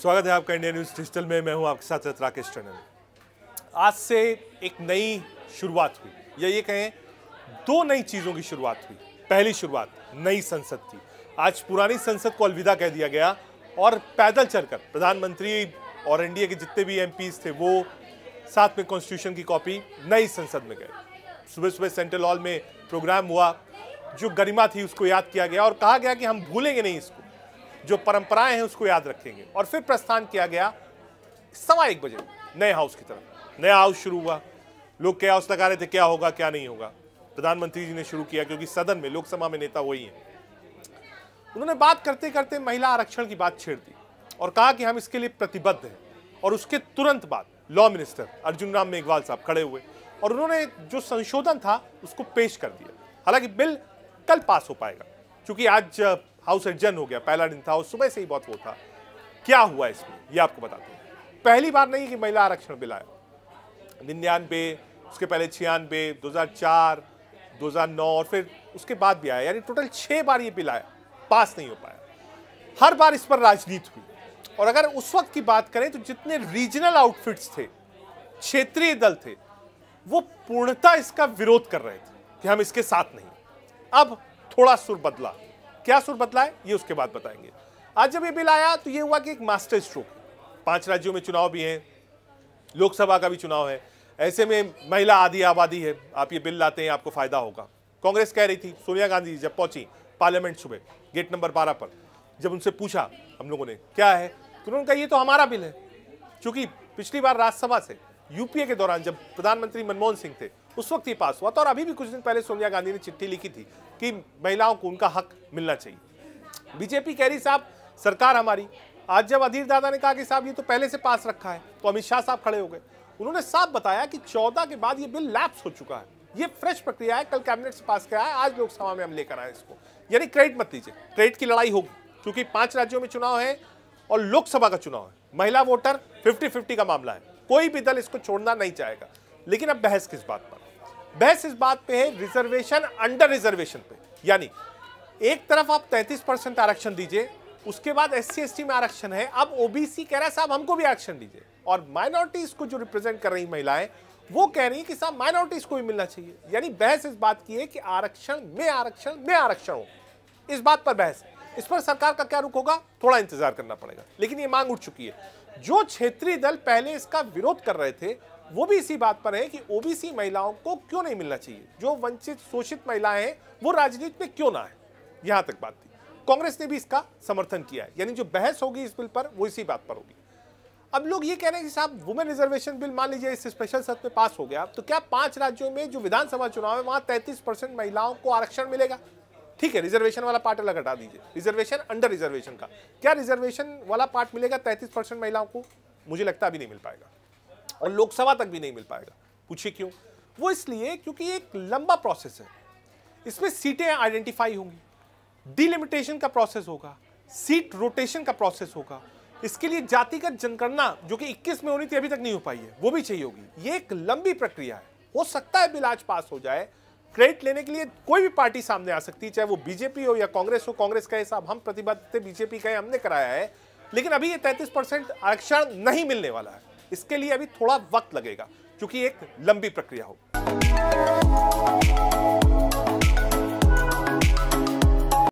स्वागत है आपका इंडिया न्यूज़ डिजिटल में मैं हूं आपके साथ राकेश टंडन आज से एक नई शुरुआत हुई या ये कहें दो नई चीज़ों की शुरुआत हुई पहली शुरुआत नई संसद की आज पुरानी संसद को अलविदा कह दिया गया और पैदल चलकर प्रधानमंत्री और एनडीए के जितने भी एम थे वो साथ में कॉन्स्टिट्यूशन की कॉपी नई संसद में गए सुबह सुबह सेंट्रल हॉल में प्रोग्राम हुआ जो गरिमा थी उसको याद किया गया और कहा गया कि हम भूलेंगे नहीं इसको जो परंपराएं हैं उसको याद रखेंगे और फिर प्रस्थान किया गया सवा एक बजे नए हाउस की तरफ नया हाउस शुरू हुआ लोग क्या हाउस लगा रहे थे क्या होगा क्या नहीं होगा प्रधानमंत्री जी ने शुरू किया क्योंकि सदन में लोकसभा में नेता वही हैं उन्होंने बात करते करते महिला आरक्षण की बात छेड़ दी और कहा कि हम इसके लिए प्रतिबद्ध हैं और उसके तुरंत बाद लॉ मिनिस्टर अर्जुन राम मेघवाल साहब खड़े हुए और उन्होंने जो संशोधन था उसको पेश कर दिया हालांकि बिल कल पास हो पाएगा क्योंकि आज आउटसर्जन हो गया पहला दिन था और सुबह से ही बहुत वो था क्या हुआ इसमें ये आपको बताते हैं पहली बार नहीं कि महिला आरक्षण बिल आया निन्यानबे उसके पहले दो हजार नौ और फिर उसके बाद भी आया यानी टोटल छः बार ये बिल आया पास नहीं हो पाया हर बार इस पर राजनीति हुई और अगर उस वक्त की बात करें तो जितने रीजनल आउटफिट्स थे क्षेत्रीय दल थे वो पूर्णतः इसका विरोध कर रहे थे कि हम इसके साथ नहीं अब थोड़ा सुर बदला क्या सुर बदला है ये उसके बाद बताएंगे आज जब ये बिल आया तो ये हुआ कि एक मास्टर स्ट्रोक पांच राज्यों में चुनाव भी हैं लोकसभा का भी चुनाव है ऐसे में महिला आधी आबादी है आप ये बिल लाते हैं आपको फायदा होगा कांग्रेस कह रही थी सोनिया गांधी जब पहुंची पार्लियामेंट सुबह गेट नंबर बारह पर जब उनसे पूछा हम लोगों ने क्या है तो उन्होंने कहा ये तो हमारा बिल है क्योंकि पिछली बार राज्यसभा से यूपीए के दौरान जब प्रधानमंत्री मनमोहन सिंह थे उस वक्त ही पास हुआ था और अभी भी कुछ दिन पहले सोनिया गांधी ने चिट्ठी लिखी थी कि महिलाओं को उनका हक मिलना चाहिए बीजेपी कह रही साहब सरकार हमारी आज जब अधीर दादा ने कहा कि साहब ये तो पहले से पास रखा है तो अमित शाह साहब खड़े हो गए उन्होंने साफ बताया कि चौदह के बाद ये बिल लैप्स हो चुका है ये फ्रेश प्रक्रिया है कल कैबिनेट से पास किया है आज लोकसभा में हम लेकर आए इसको यानी क्रेडिट मत दीजिए क्रेडिट की लड़ाई होगी क्योंकि पांच राज्यों में चुनाव है और लोकसभा का चुनाव है महिला वोटर फिफ्टी फिफ्टी का मामला है कोई भी दल इसको छोड़ना नहीं चाहेगा लेकिन अब बहस किस बात पर बहस इस बात पे है रिजर्वेशन अंडर रिजर्वेशन पे यानी एक तरफ आप 33 परसेंट आरक्षण दीजिए उसके बाद एस सी में आरक्षण है अब ओबीसी कह रहा है साहब हमको भी आरक्षण दीजिए और माइनॉरिटीज को जो रिप्रेजेंट कर रही महिलाएं वो कह रही है कि साहब माइनॉरिटीज को भी मिलना चाहिए यानी बहस इस बात की है कि आरक्षण में आरक्षण में आरक्षण हो इस बात पर बहस इस पर सरकार का क्या रुख होगा थोड़ा इंतजार करना पड़ेगा लेकिन ये मांग उठ चुकी है जो क्षेत्रीय दल पहले इसका विरोध कर रहे थे वो भी इसी बात पर है कि ओबीसी महिलाओं को क्यों नहीं मिलना चाहिए जो वंचित शोषित महिलाएं हैं वो राजनीति में क्यों ना है यहां तक बात थी कांग्रेस ने भी इसका समर्थन किया है यानी जो बहस होगी इस बिल पर वो इसी बात पर होगी अब लोग ये कह रहे हैं कि साहब वुमेन रिजर्वेशन बिल मान लीजिए इस स्पेशल सत्र में पास हो गया तो क्या पांच राज्यों में जो विधानसभा चुनाव है वहां तैंतीस परसेंट महिलाओं को आरक्षण मिलेगा ठीक है रिजर्वेशन वाला पार्ट अलग हटा दीजिए रिजर्वेशन अंडर रिजर्वेशन का क्या रिजर्वेशन वाला पार्ट मिलेगा तैंतीस परसेंट महिलाओं को मुझे लगता अभी नहीं मिल पाएगा और लोकसभा तक भी नहीं मिल पाएगा पूछिए क्यों वो इसलिए क्योंकि एक लंबा प्रोसेस है इसमें सीटें आइडेंटिफाई होंगी डिलिमिटेशन का प्रोसेस होगा सीट रोटेशन का प्रोसेस होगा इसके लिए जातिगत जनगणना जो कि 21 में होनी थी अभी तक नहीं हो पाई है वो भी चाहिए होगी ये एक लंबी प्रक्रिया है हो सकता है बिल आज पास हो जाए क्रेडिट लेने के लिए कोई भी पार्टी सामने आ सकती है चाहे वो बीजेपी हो या कांग्रेस हो कांग्रेस का हिसाब हम प्रतिबद्ध थे बीजेपी का हमने कराया है लेकिन अभी ये 33 परसेंट आरक्षण नहीं मिलने वाला है इसके लिए अभी थोड़ा वक्त लगेगा क्योंकि एक लंबी प्रक्रिया हो